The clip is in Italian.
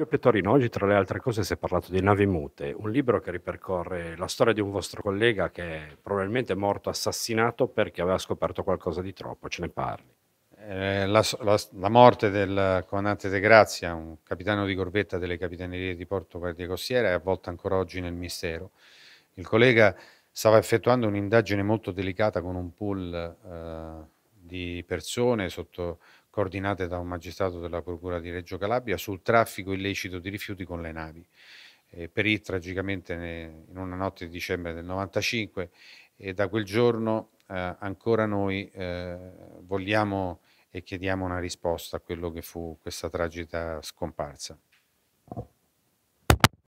Giulio Pietorino, oggi tra le altre cose si è parlato di Navi Mute, un libro che ripercorre la storia di un vostro collega che è probabilmente morto assassinato perché aveva scoperto qualcosa di troppo, ce ne parli. Eh, la, la, la, morte del comandante De Grazia, un capitano di corvetta delle capitanerie di Porto Guardia Costiera, è avvolta ancora oggi nel mistero. Il collega stava effettuando un'indagine molto delicata con un pool eh, di persone sotto, coordinate da un magistrato della Procura di Reggio Calabria sul traffico illecito di rifiuti con le navi. Eh, perì tragicamente ne, in una notte di dicembre del 95 e da quel giorno eh, ancora noi eh, vogliamo e chiediamo una risposta a quello che fu questa tragica scomparsa.